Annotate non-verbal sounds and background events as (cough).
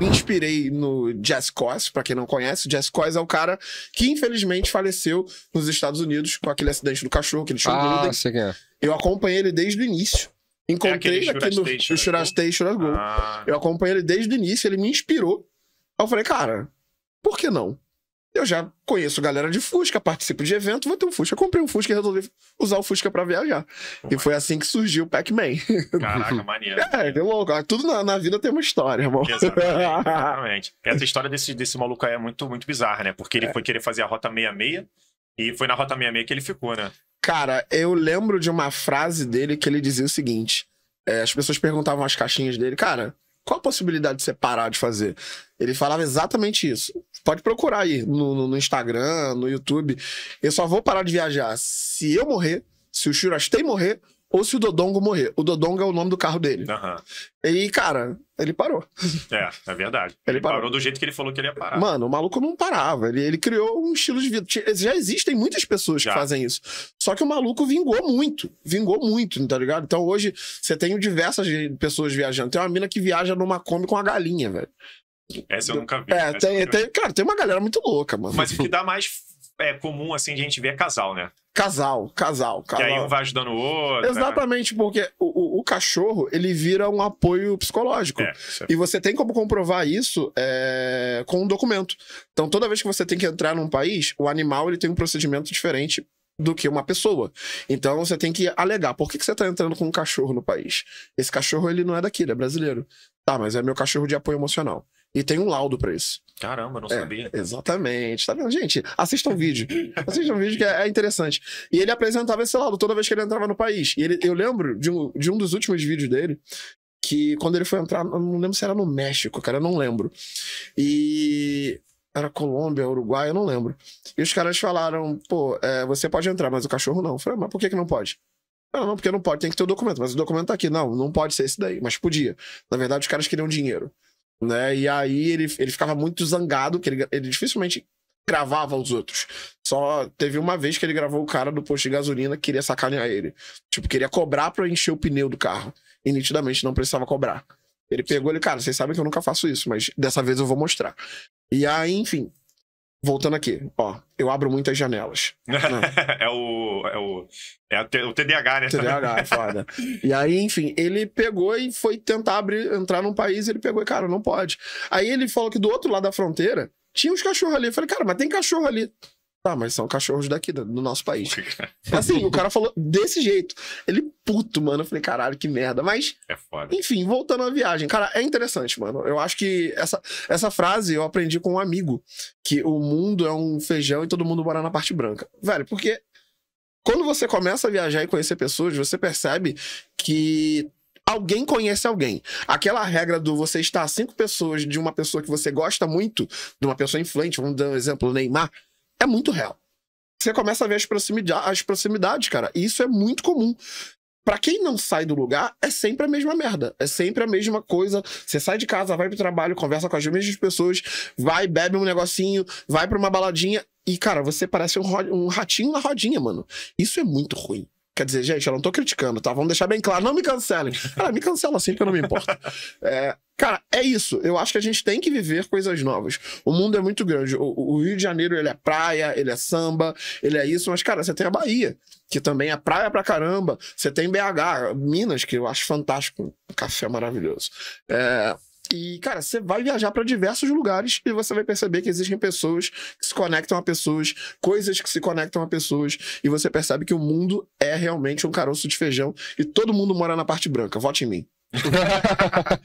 me inspirei no Jazz Coss, para quem não conhece, Jazz Coss é o cara que infelizmente faleceu nos Estados Unidos com aquele acidente do cachorro que ele Ah, é. Eu acompanhei ele desde o início. Encontrei é aqui no Shura Station, Shurasgol. Ah. Eu acompanhei ele desde o início, ele me inspirou. Aí eu falei, cara, por que não? Eu já conheço galera de Fusca, participo de evento, vou ter um Fusca. Comprei um Fusca e resolvi usar o Fusca para viajar. Oh, e foi assim que surgiu o Pac-Man. Caraca, (laughs) maneiro. É, é louco. Ah, tudo na, na, vida tem uma história, irmão. Exatamente. (laughs) exatamente. Essa história desse, desse maluco aí é muito, muito bizarra, né? Porque ele é. foi querer fazer a Rota 66 e foi na Rota 66 que ele ficou, né? Cara, eu lembro de uma frase dele que ele dizia o seguinte: é, as pessoas perguntavam as caixinhas dele, cara, qual a possibilidade de você parar de fazer? Ele falava exatamente isso. Pode procurar aí no, no, no Instagram, no YouTube. Eu só vou parar de viajar se eu morrer, se o Shurastei morrer ou se o Dodongo morrer. O Dodongo é o nome do carro dele. Uhum. E, cara, ele parou. (laughs) É, é verdade. Ele, ele parou. parou. do jeito que ele falou que ele ia parar. Mano, o maluco não parava. Ele, ele criou um estilo de vida. Já existem muitas pessoas Já. que fazem isso. Só que o maluco vingou muito. Vingou muito, tá ligado? Então hoje você tem diversas pessoas viajando. Tem uma mina que viaja numa Kombi com a galinha, velho. Essa eu nunca vi. É, tem, tem, cara, tem uma galera muito louca, mano. Mas o que dá mais é comum, assim, de a gente ver é casal, né? Casal, casal, casal. E aí um vai ajudando o outro. Né? Exatamente, né? porque o, o, o, cachorro, ele vira um apoio psicológico. É, é, e você tem como comprovar isso é, com um documento. Então, toda vez que você tem que entrar num país, o animal ele tem um procedimento diferente do que uma pessoa. Então você tem que alegar por que, que você está entrando com um cachorro no país. Esse cachorro ele não é daqui, ele é brasileiro. Tá, mas é meu cachorro de apoio emocional e tem um laudo para isso. Caramba, não é, sabia. Exatamente. Tá vendo? Gente, assistam o vídeo. (laughs) assistam o vídeo que é, é, interessante. E ele apresentava esse laudo toda vez que ele entrava no país. E ele, eu lembro de um, de um dos últimos vídeos dele, que quando ele foi entrar, não lembro se era no México, cara, eu não lembro. E era Colômbia, Uruguai, eu não lembro. E os caras falaram, pô, é, você pode entrar, mas o cachorro não. Eu falei, ah, mas por que, que não pode? Não, ah, não, porque não pode, tem que ter o documento, mas o documento tá aqui. Não, não pode ser esse daí, mas podia. Na verdade, os caras queriam dinheiro né? E aí ele, ele ficava muito zangado, que ele, ele dificilmente gravava os outros. Só teve uma vez que ele gravou o cara do posto de gasolina, que queria sacanear ele. Tipo, queria cobrar pra encher o pneu do carro. E nitidamente não precisava cobrar. Ele pegou ele, cara, vocês sabem que eu nunca faço isso, mas dessa vez eu vou mostrar. E aí, enfim, voltando aqui, ó, eu abro muitas janelas. Né? (laughs) é o. É o. É o TDAH, né? TDAH, é foda. e aí, enfim, ele pegou e foi tentar abrir, entrar num país, ele pegou e, cara, não pode. Aí ele falou que do outro lado da fronteira tinha uns cachorros ali. Eu falei, cara, mas tem cachorro ali tá mas são cachorros daqui, do, do nosso país. (laughs) assim, o cara falou desse jeito. Ele puto, mano. Eu falei, caralho, que merda. Mas. É foda. Enfim, voltando à viagem. Cara, é interessante, mano. Eu acho que essa, essa frase eu aprendi com um amigo. Que o mundo é um feijão e todo mundo mora na parte branca. Velho, porque quando você começa a viajar e conhecer pessoas, você percebe que alguém conhece alguém. Aquela regra do você estar cinco pessoas de uma pessoa que você gosta muito, de uma pessoa influente, vamos dar um exemplo, Neymar é muito real. Você começa a ver as, as proximidades, cara, e isso é muito comum. Pra quem não sai do lugar, é sempre a mesma merda. É sempre a mesma coisa. Você sai de casa, vai pro trabalho, conversa com as mesmas pessoas, vai, bebe um negocinho, vai pra uma baladinha. E, cara, você parece um, um ratinho na rodinha, mano. Isso é muito ruim. Quer dizer, gente, eu não tô criticando, tá? Vamos deixar bem claro, não me cancelem. Cara, me cancela assim que eu não me importo. (laughs) É, Cara, é isso. Eu acho que a gente tem que viver coisas novas. O mundo é muito grande. O, o, Rio de Janeiro, ele é praia, ele é samba, ele é isso. Mas, cara, você tem a Bahia, que também é praia pra caramba. Você tem BH, Minas, que eu acho fantástico. Café maravilhoso. É... E, cara, você vai viajar para diversos lugares e você vai perceber que existem pessoas que se conectam a pessoas, coisas que se conectam a pessoas, e você percebe que o mundo é realmente um caroço de feijão e todo mundo mora na parte branca. Vote em mim. (laughs)